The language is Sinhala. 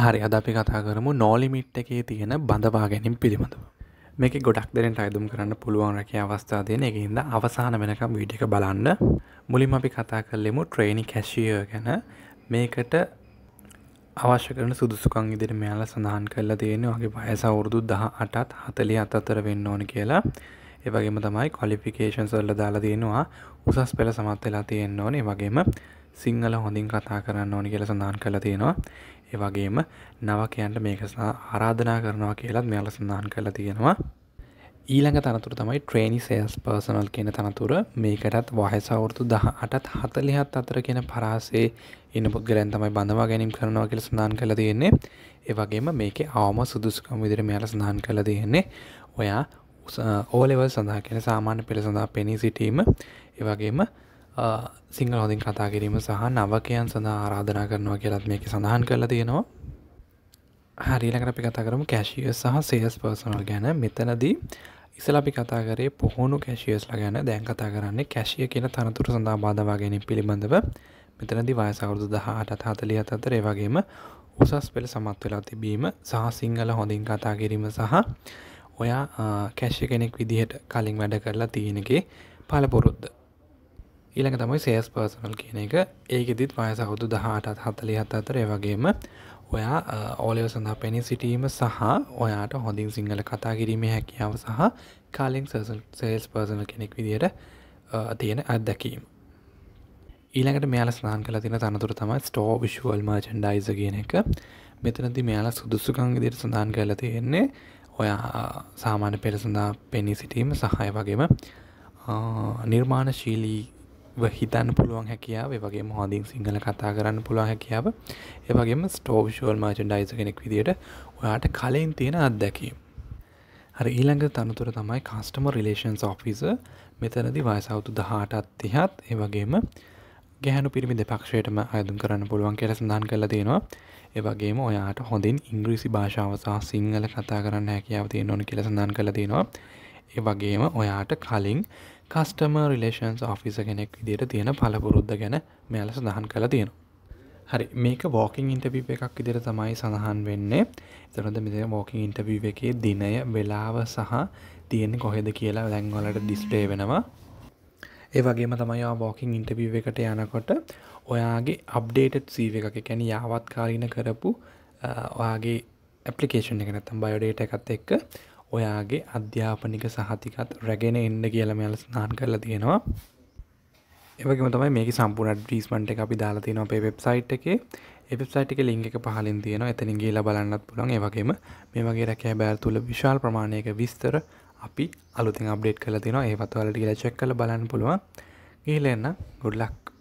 හරි අද අපි කතා කරමු නෝලිමිට් එකේ තියෙන බඳවා ගැනින් පිළිබඳව මේක ගොඩක් දෙනට අයදුම් කරන්න පුළුවන් රැක අවස්ථා දෙන එක හිද අවසාන වෙනකම් වීඩික බලන්න මුලින් අපි කතා කරලෙමු ට්‍රේනි කැශිය ගැන මේකට අවශ්‍ය කරන සුදුසුකං ඉදිරි මෙයාල සඳහන් කරලා තියෙන වගේ වයස අවුරුදු දහ අටත් හතලි අතතර වෙන්න ඕන කියලා ඒවගේම තමයි කොලිෆිකේෂන් සල්ල දාලා තියෙනවා උසස් පෙළ සමත් වෙලා තියෙන්න ඕනේ වගේම සිංහල හොඳින් කතා කරන්න ඕනි කියලා සඳහන් කළ තියෙනවා ඒ වගේම නවකයන්ට මේකසා ආරාධනා කරනවා කියලත් මෙයාල සඳහන් කරලා තියෙනවා ඊළඟ තනතුර තමයි ට්‍රේනි සේස් පර්සනල් කියන තනතුර මේකටත් වහසවුරුතු දහ අටත් හතලිහත් අතර කියෙන පරාසේ ඉන්න පුද්ගලයන් තමයි බඳවා ගැනීම් කරනවා කියල සඳහන් කළ තියෙන්නේ ඒවගේම මේක අවම සුදුසුකම් විදිර මෙයාල සඳහන් කළ තියෙන්නේ ඔයා ඕලෙවල් සඳහා කියෙන සාමාන්‍ය පෙළ සඳහා පෙනී සිටීම ඒවගේම සිංහල හොඳින් කතා කිරීම සහ නවකයන් සඳහා ආරාධනා කරනවා කියලත් මේක සඳහන් කරලා තියෙනවා හරිලකට අපි කතා කරම කැශිය සහ සේස් පර්සනල් ගැන මෙතනදී ඉසල අපි කතා කරේ පොහොුණු කැශියස්ලා ගැන දැන් කතා කරන්නේ කැශිය කියන තනතුර සඳහා බාධවාගෙන පිළිබඳව මෙතනදි වයසවරුදු දහට අතහතලිය අතර ඒවගේම උසස් පෙළ සමත් වෙලා තිබීම සහ සිංහල හොඳින් කතා කිරීම සහ ඔයා කැශ්‍ය කෙනෙක් විදිහට කලින් වැඩ කරලා තියෙනගේ පලපොරොද්ද ඊළඟ තමයි සේස් පර්සනල් කියන එක ඒකෙදිත් වය සහුදු දහටත් හතලි හත් අතර වගේම ඔයා ඕලයෝ සඳහා පැනි සිටීම සහ ඔයාට හොඳින් සිංහල කතා කිරීමේ හැකියාව සහ කාලින් සේල්ස් පර්සන කෙනෙක් විදියට තියෙන අත්දැකීම ඊළඟට මෙයාල ස්නාන් කල තින තනතුර තමයි ස්ටෝ විශ්වල් මර්චන්ඩයිස කියන එක මෙතනති මෙයාලා සුදුස්සුකං විදියට සඳහන් කරලා තියෙන්නේ ඔයා සාමාන්‍ය පෙළ සඳහා පෙනී සිටීම සහය වගේම නිර්මාණශීලී හිතන්න පුළුවන් හැකියාව වගේම හොඳින් සිංහල කතා කරන්න පුළුවන් හැකියාව ඒවගේම ස්ටෝවිශෝල් මාචන් ඩයිස කෙනෙක් විදිට ඔයාට කලින් තියෙන අත්දැකීම හරි ඊළඟ තනතුර තමයි කස්ටම රිලේෂන්ස් ඔෆිස මෙතනදි වයසවුතු දහටත් තිහත් ඒවගේම ගැහනු පිරිමි දෙපක්ෂයටම අයදුම් කරන්න පුළුවන් කෙර සඳහන් කළ තියෙනවා ඒවගේම ඔයාට හොඳින් ඉංග්‍රීසි භාෂාව සහ සිංහල කතා කරන්න හැකියාව තියෙන ඕන කෙලසඳන් කළ තියෙනවා ඒ වගේම ඔයාට කලින් කස්ටම රිලේෂන්ස් ෆිස කෙනෙක් දිට තියෙන පලපුරුද්ධ ගැන මෙයාල සඳහන් කළ තියෙන හරි මේක වෝකින් ඉන්ටබි එකක් ඉදිර තමයි සඳහන් වෙන්නේ තරද මෙ වෝකින් ඉන්ටබිව එකේ දිනය වෙලාව සහ තියෙන කොහෙද කියලා දැන්වලට ඩිස්ටේ වෙනවා ඒ වගේම තමයියා වෝකින් ඉන්ටබිව එකට යනකොට ඔයාගේ අප්ඩේටඩ් සීව එක කැන යාවත් කාලීන කරපු ඔයාගේ ඇපලිකේෂන් එක නැතම් බයෝඩේට එකත් එක්ක ඔයාගේ අධ්‍යාපනික සහතිකත් රැගෙන එන්න කියලා මෙයාල ස්නාන් කරලා තියෙනවා ඒවගේම තමයි මේක සම්පූර්ණ ඩ්‍රීස්මන්ට් එක අපි දාලා තියෙනවා අපේ වෙබ්සයිට් එකේ ඒ වෙබ්සයිට් එකේ ලින්ක් එක පහලින් තියෙනවා එතනින් ගිහිලා බලන්නත් පුළුවන් ඒ වගේම මේ වගේ රැකියා බෑර තුල විශාල ප්‍රමාණයක විස්තර අපි අලුතෙන් අප්ඩේට් කරලා තියෙනවා ඒවත් ඔයාලට ගිහිලා චෙක් කරලා බලන්න පුළුවන් ගිහිලා එන්න good luck